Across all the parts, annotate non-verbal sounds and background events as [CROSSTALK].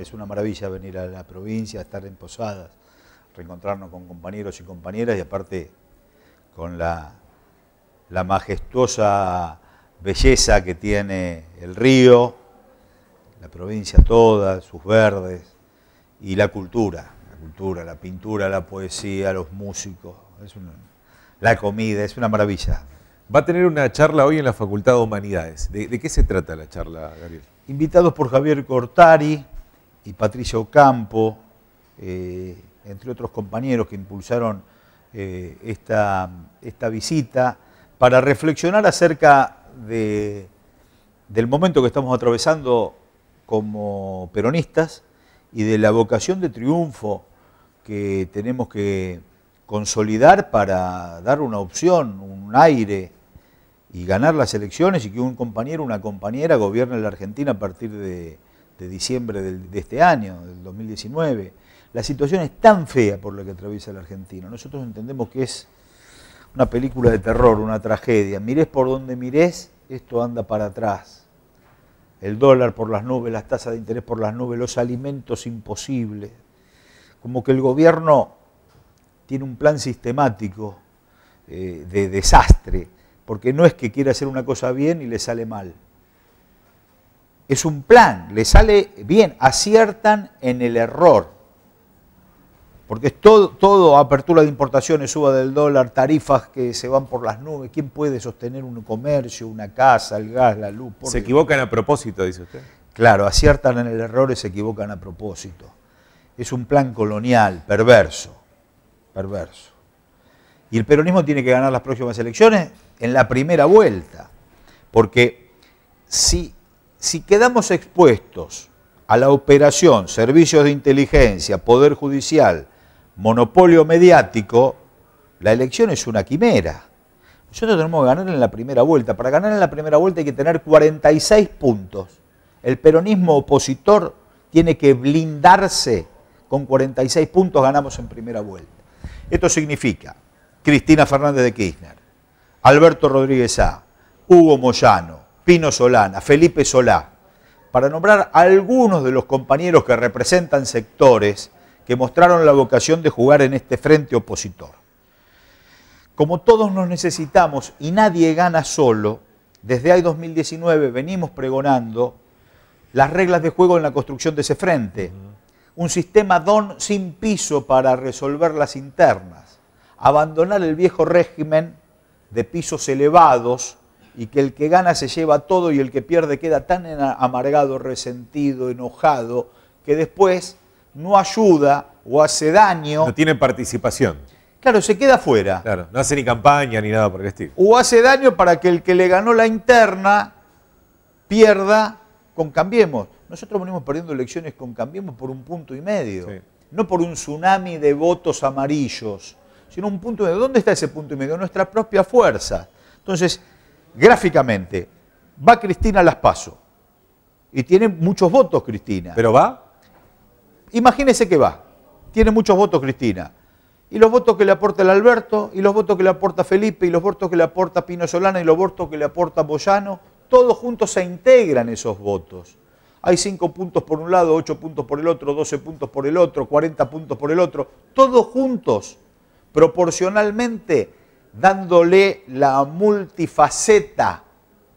Es una maravilla venir a la provincia, estar en posadas, reencontrarnos con compañeros y compañeras y aparte con la, la majestuosa belleza que tiene el río, la provincia toda, sus verdes y la cultura, la cultura, la pintura, la poesía, los músicos, es la comida, es una maravilla. Va a tener una charla hoy en la Facultad de Humanidades. ¿De, de qué se trata la charla, Gabriel? Invitados por Javier Cortari, y Patricia Ocampo, eh, entre otros compañeros que impulsaron eh, esta, esta, visita, para reflexionar acerca de, del momento que estamos atravesando como peronistas y de la vocación de triunfo que tenemos que consolidar para dar una opción, un aire y ganar las elecciones y que un compañero, una compañera gobierne la Argentina a partir de, de diciembre de este año, del 2019. La situación es tan fea por la que atraviesa el Argentina. Nosotros entendemos que es una película de terror, una tragedia. Mirés por donde mirés, esto anda para atrás. El dólar por las nubes, las tasas de interés por las nubes, los alimentos imposibles. Como que el gobierno tiene un plan sistemático eh, de desastre, porque no es que quiera hacer una cosa bien y le sale mal es un plan, le sale bien, aciertan en el error. Porque es todo, apertura de importaciones, suba del dólar, tarifas que se van por las nubes. ¿Quién puede sostener un comercio, una casa, el gas, la luz? se equivocan a propósito, dice usted. Claro, aciertan en el error y se equivocan a propósito. Es un plan colonial, perverso, perverso. Y el peronismo tiene que ganar las próximas elecciones en la primera vuelta. Porque si si quedamos expuestos a la operación, servicios de inteligencia, poder judicial, monopolio mediático, la elección es una quimera. Nosotros tenemos que ganar en la primera vuelta. Para ganar en la primera vuelta hay que tener 46 puntos. El peronismo opositor tiene que blindarse con 46 puntos, ganamos en primera vuelta. Esto significa Cristina Fernández de Kirchner, Alberto Rodríguez A, Hugo Moyano, Pino Solana, Felipe Solá, para nombrar a algunos de los compañeros que representan sectores que mostraron la vocación de jugar en este frente opositor. Como todos nos necesitamos y nadie gana solo, desde ahí 2019 venimos pregonando las reglas de juego en la construcción de ese frente. Un sistema don sin piso para resolver las internas. Abandonar el viejo régimen de pisos elevados y que el que gana se lleva todo y el que pierde queda tan amargado, resentido, enojado, que después no ayuda o hace daño. No tiene participación. Claro, se queda fuera. Claro, no hace ni campaña ni nada por el estilo. O hace daño para que el que le ganó la interna pierda con Cambiemos. Nosotros venimos perdiendo elecciones con Cambiemos por un punto y medio. No por un tsunami de votos amarillos, sino un punto y medio. ¿Dónde está ese punto y medio? Nuestra propia fuerza. Entonces, gráficamente, va Cristina Las Paso. Y tiene muchos votos Cristina. ¿Pero va? Imagínese que va. Tiene muchos votos Cristina. Y los votos que le aporta el Alberto, y los votos que le aporta Felipe, y los votos que le aporta Pino Solana, y los votos que le aporta Boyano, todos juntos se integran esos votos. Hay cinco puntos por un lado, ocho puntos por el otro, 12 puntos por el otro, 40 puntos por el otro, todos juntos, proporcionalmente, dándole la multifaceta,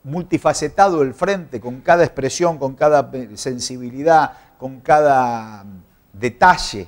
multifacetado el frente, con cada expresión, con cada sensibilidad, con cada mm, detalle,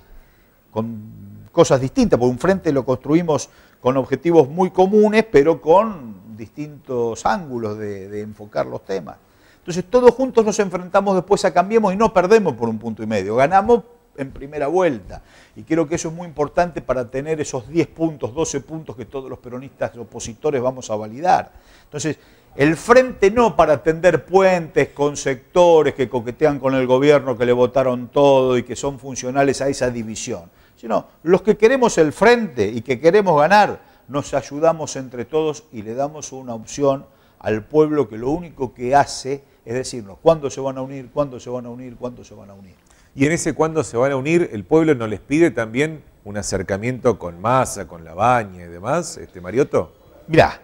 con cosas distintas, por un frente lo construimos con objetivos muy comunes, pero con distintos ángulos de, enfocar los temas. Entonces todos juntos nos enfrentamos después a Cambiemos y no perdemos por un punto y medio, ganamos en primera vuelta. Y creo que eso es muy importante para tener esos 10 puntos, 12 puntos que todos los peronistas opositores vamos a validar. Entonces, el frente no para tender puentes con sectores que coquetean con el gobierno, que le votaron todo y que son funcionales a esa división, sino los que queremos el frente y que queremos ganar, nos ayudamos entre todos y le damos una opción al pueblo que lo único que hace es decirnos cuándo se van a unir, cuándo se van a unir, cuándo se van a unir. Y en ese cuando se van a unir, el pueblo no les pide también un acercamiento con masa, con la baña y demás, este Mariotto. Mirá,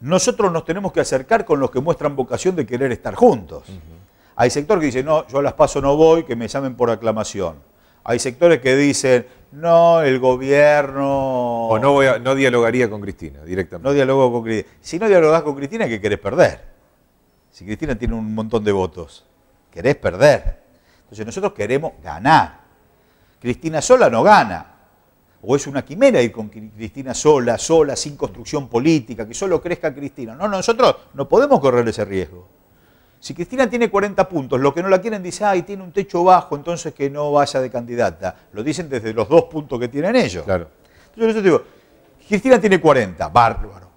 nosotros nos tenemos que acercar con los que muestran vocación de querer estar juntos. Hay sector que dice, no, yo a las paso no voy, que me llamen por aclamación. Hay sectores que dicen, no, el gobierno... O no, no dialogaría con Cristina directamente. No dialogo con Cristina. Si no dialogás con Cristina, ¿qué querés perder? Si Cristina tiene un montón de votos, querés perder. Entonces nosotros queremos ganar. Cristina sola no gana. O es una quimera ir con Cristina sola, sola, sin construcción política, que solo crezca Cristina. No, nosotros no podemos correr ese riesgo. Si Cristina tiene 40 puntos, lo que no la quieren dice, ay, tiene un techo bajo, entonces que no vaya de candidata. Lo dicen desde los dos puntos que tienen ellos. Claro. Entonces yo digo, Cristina tiene 40, bárbaro,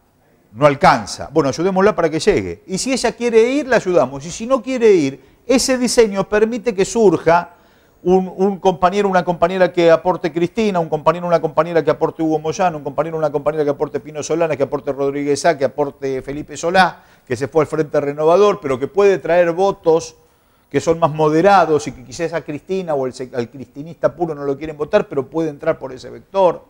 no alcanza. Bueno, ayudémosla para que llegue. Y si ella quiere ir, la ayudamos. Y si no quiere ir, ese diseño permite que surja un, compañero, una compañera que aporte Cristina, un compañero, una compañera que aporte Hugo Moyano, un compañero, una compañera que aporte Pino Solana, que aporte Rodríguez A, que aporte Felipe Solá, que se fue al Frente Renovador, pero que puede traer votos que son más moderados y que quizás a Cristina o al cristinista puro no lo quieren votar, pero puede entrar por ese vector.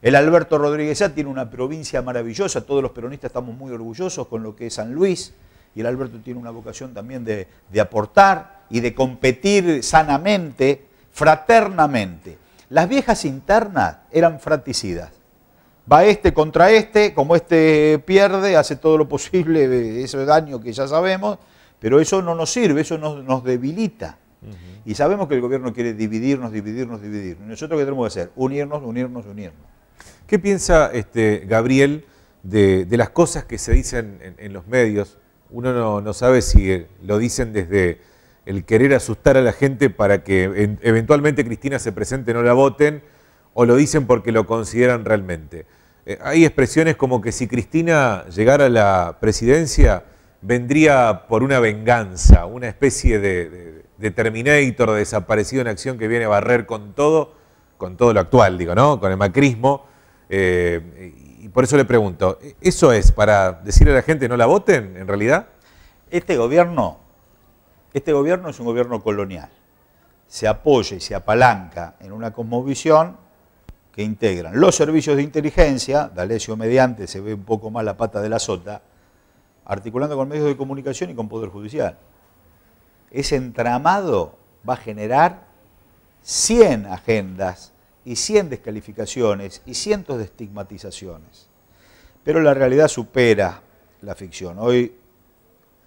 El Alberto Rodríguez Sá tiene una provincia maravillosa, todos los peronistas estamos muy orgullosos con lo que es San Luis y el Alberto tiene una vocación también de, aportar y de competir sanamente, fraternamente. Las viejas internas eran fraticidas. Va este contra este, como este pierde, hace todo lo posible, ese daño que ya sabemos, pero eso no nos sirve, eso nos, debilita. Y sabemos que el gobierno quiere dividirnos, dividirnos, dividirnos. Nosotros qué tenemos que hacer? Unirnos, unirnos, unirnos. ¿Qué piensa este, Gabriel de, las cosas que se dicen en, en los medios, uno no, sabe si lo dicen desde el querer asustar a la gente para que eventualmente Cristina se presente, no la voten, o lo dicen porque lo consideran realmente. Eh, hay expresiones como que si Cristina llegara a la presidencia, vendría por una venganza, una especie de, Terminator desaparecido en acción que viene a barrer con todo, con todo lo actual, digo, ¿no? Con el macrismo. Eh, y por eso le pregunto, ¿e-, ¿eso es para decirle a la gente no la voten en realidad? Este gobierno, este gobierno es un gobierno colonial. Se apoya y se apalanca en una cosmovisión que integran los servicios de inteligencia, D'Alessio mediante se ve un poco más la pata de la sota, articulando con medios de comunicación y con Poder Judicial. Ese entramado va a generar 100 agendas y 100 descalificaciones y cientos de estigmatizaciones. Pero la realidad supera la ficción. Hoy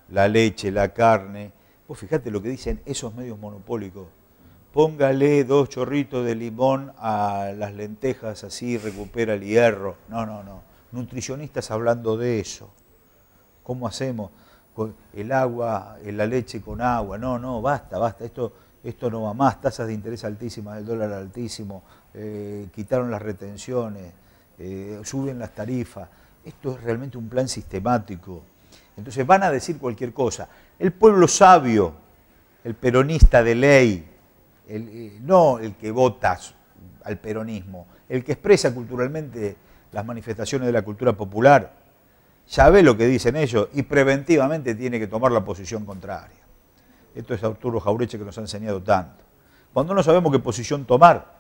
la leche, la carne, vos fijate lo que dicen esos medios monopólicos. Póngale dos chorritos de limón a las lentejas, así recupera el hierro. No, no, no. Nutricionistas hablando de eso. ¿Cómo hacemos? El agua, eh, la leche con agua. No, no, basta, basta. Esto, esto no va más. Tasas de interés altísimas, el dólar altísimo, eh, quitaron las retenciones, eh, suben las tarifas. Esto es realmente un plan sistemático. Entonces van a decir cualquier cosa. El pueblo sabio, el peronista de ley, eh, no el que vota al peronismo, el que expresa culturalmente las manifestaciones de la cultura popular, ya ve lo que dicen ellos y preventivamente tiene que tomar la posición contraria. Esto es Arturo Jaureche que nos ha enseñado tanto. Cuando no sabemos qué posición tomar,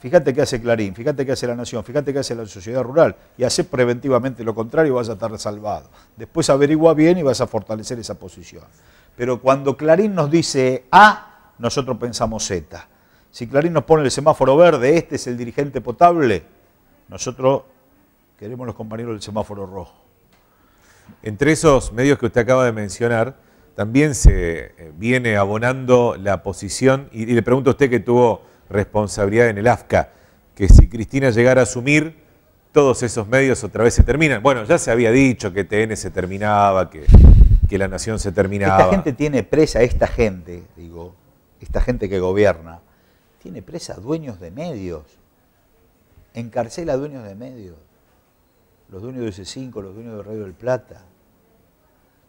Fíjate qué hace Clarín, fíjate qué hace la Nación, fíjate qué hace la sociedad rural y hace preventivamente lo contrario y vas a estar salvado. Después averigua bien y vas a fortalecer esa posición. Pero cuando Clarín nos dice A, nosotros pensamos Z. Si Clarín nos pone el semáforo verde, este es el dirigente potable, nosotros queremos los compañeros del semáforo rojo. Entre esos medios que usted acaba de mencionar, también se eh, viene abonando la posición, y, y le pregunto a usted que tuvo responsabilidad en el AFCA, que si Cristina llegara a asumir, todos esos medios otra vez se terminan. Bueno, ya se había dicho que TN se terminaba, que, La Nación se terminaba. Esta gente tiene presa, esta gente, digo, esta gente que gobierna, tiene presa dueños de medios, encarcela dueños de medios, los dueños de C5, los dueños de Radio del Plata.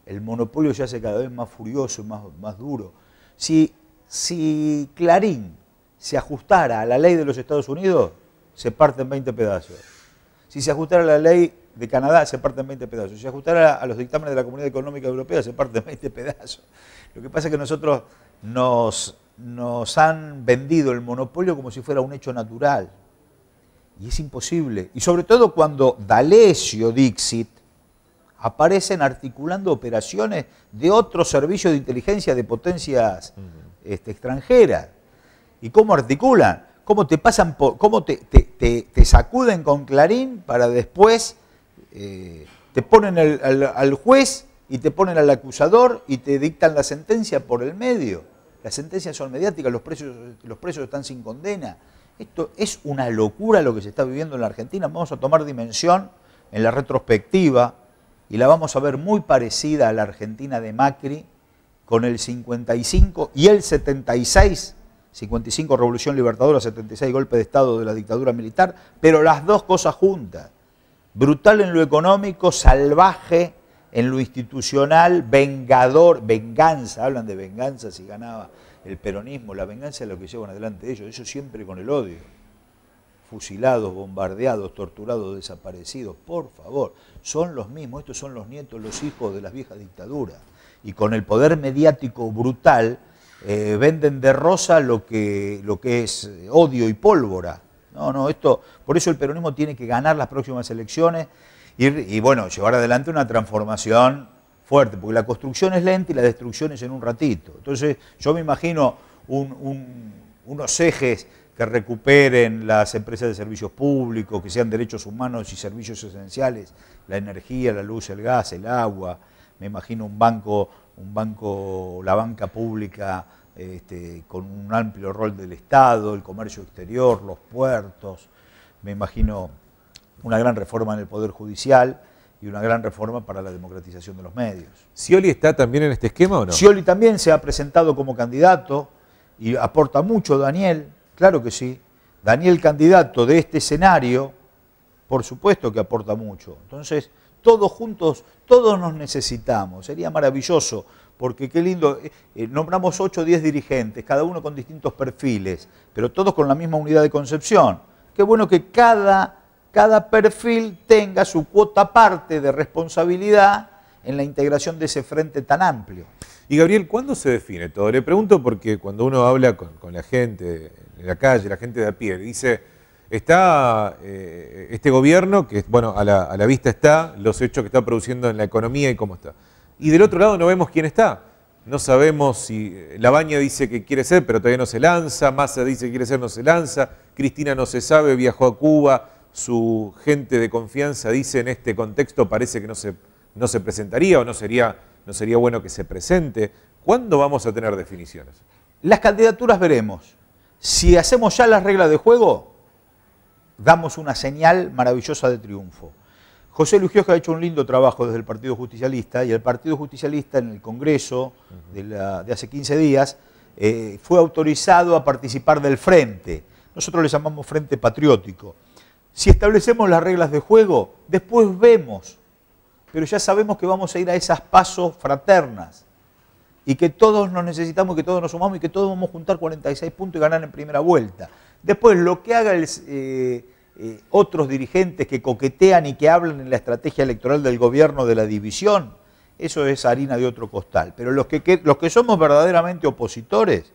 El monopolio se hace cada vez más furioso, más, más duro. Si, si Clarín se ajustara a la ley de los Estados Unidos, se parten 20 pedazos. Si se ajustara a la ley de Canadá, se parte en 20 pedazos. Si se ajustara a los dictámenes de la Comunidad Económica Europea, se en 20 [LAUGHS] pedazos. Lo que pasa es que nosotros nos, han vendido el monopolio como si fuera un hecho natural. Y es imposible. Y sobre todo cuando D'Alessio Dixit aparecen articulando operaciones de otros servicios de inteligencia de potencias este, extranjeras y cómo articulan, cómo te pasan, por, cómo te, sacuden con Clarín para después eh, te ponen al, juez y te ponen al acusador y te dictan la sentencia por el medio. Las sentencias son mediáticas, los precios los están sin condena. Esto es una locura lo que se está viviendo en la Argentina. Vamos a tomar dimensión en la retrospectiva y la vamos a ver muy parecida a la Argentina de Macri con el 55 y el 76 55 Revolución Libertadora, 76 golpe de Estado de la dictadura militar, pero las dos cosas juntas. Brutal en lo económico, salvaje en lo institucional, vengador, venganza, hablan de venganza si ganaba el peronismo, la venganza es lo que llevan adelante ellos, ellos siempre con el odio. Fusilados, bombardeados, torturados, desaparecidos, por favor, son los mismos, estos son los nietos, los hijos de las viejas dictaduras. Y con el poder mediático brutal eh, venden de rosa lo que, lo que es eh, odio y pólvora. No, no, esto, por eso el peronismo tiene que ganar las próximas elecciones y, bueno, llevar adelante una transformación fuerte, porque la construcción es lenta y la destrucción es en un ratito. Entonces, yo me imagino unos ejes que recuperen las empresas de servicios públicos, que sean derechos humanos y servicios esenciales, la energía, la luz, el gas, el agua, me imagino un banco un banco, la banca pública este, con un amplio rol del Estado, el comercio exterior, los puertos, me imagino una gran reforma en el Poder Judicial y una gran reforma para la democratización de los medios. sioli está también en este esquema o no? sioli también se ha presentado como candidato y aporta mucho Daniel, claro que sí. Daniel candidato de este escenario, por supuesto que aporta mucho. Entonces, todos juntos, todos nos necesitamos. Sería maravilloso, porque qué lindo, eh, eh, nombramos 8 o 10 dirigentes, cada uno con distintos perfiles, pero todos con la misma unidad de concepción. Qué bueno que cada, cada perfil tenga su cuota parte de responsabilidad en la integración de ese frente tan amplio. Y Gabriel, ¿cuándo se define todo? Le pregunto porque cuando uno habla con, con la gente en la calle, la gente de a pie, dice Está eh, este gobierno, que bueno, a la, vista está los hechos que está produciendo en la economía y cómo está. Y del otro lado no vemos quién está. No sabemos si eh, Labaña dice que quiere ser, pero todavía no se lanza. Massa dice que quiere ser, no se lanza. Cristina no se sabe, viajó a Cuba. Su gente de confianza dice en este contexto parece que no se, no se presentaría o no sería, no sería bueno que se presente. ¿Cuándo vamos a tener definiciones? Las candidaturas veremos. Si hacemos ya las reglas de juego, damos una señal maravillosa de triunfo. José que ha hecho un lindo trabajo desde el Partido Justicialista y el Partido Justicialista en el Congreso de, hace 15 días eh, fue autorizado a participar del frente. Nosotros le llamamos frente patriótico. Si establecemos las reglas de juego, después vemos, pero ya sabemos que vamos a ir a esas pasos fraternas y que todos nos necesitamos, que todos nos sumamos y que todos vamos a juntar 46 puntos y ganar en primera vuelta. Después, lo que hagan eh, eh, otros dirigentes que coquetean y que hablan en la estrategia electoral del gobierno de la división, eso es harina de otro costal. Pero los que, los que somos verdaderamente opositores,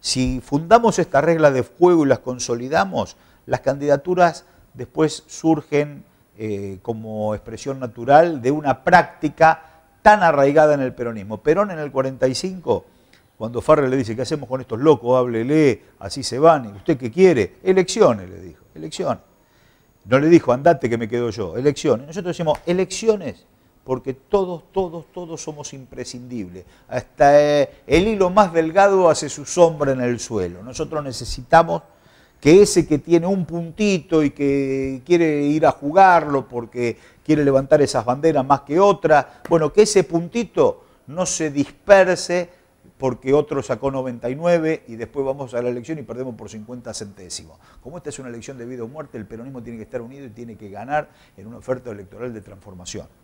si fundamos esta regla de juego y las consolidamos, las candidaturas después surgen eh, como expresión natural de una práctica tan arraigada en el peronismo. Perón en el 45 cuando Farrell le dice, ¿qué hacemos con estos locos? Háblele, así se van. ¿Y usted qué quiere? Elecciones, le dijo, elecciones. No le dijo, andate que me quedo yo, elecciones. Nosotros decimos, elecciones, porque todos, todos, todos somos imprescindibles. Hasta eh, el hilo más delgado hace su sombra en el suelo. Nosotros necesitamos que ese que tiene un puntito y que quiere ir a jugarlo porque quiere levantar esas banderas más que otras, bueno, que ese puntito no se disperse porque otro sacó 99 y después vamos a la elección y perdemos por 50 centésimos. Como esta es una elección de vida o muerte, el peronismo tiene que estar unido y tiene que ganar en una oferta electoral de transformación.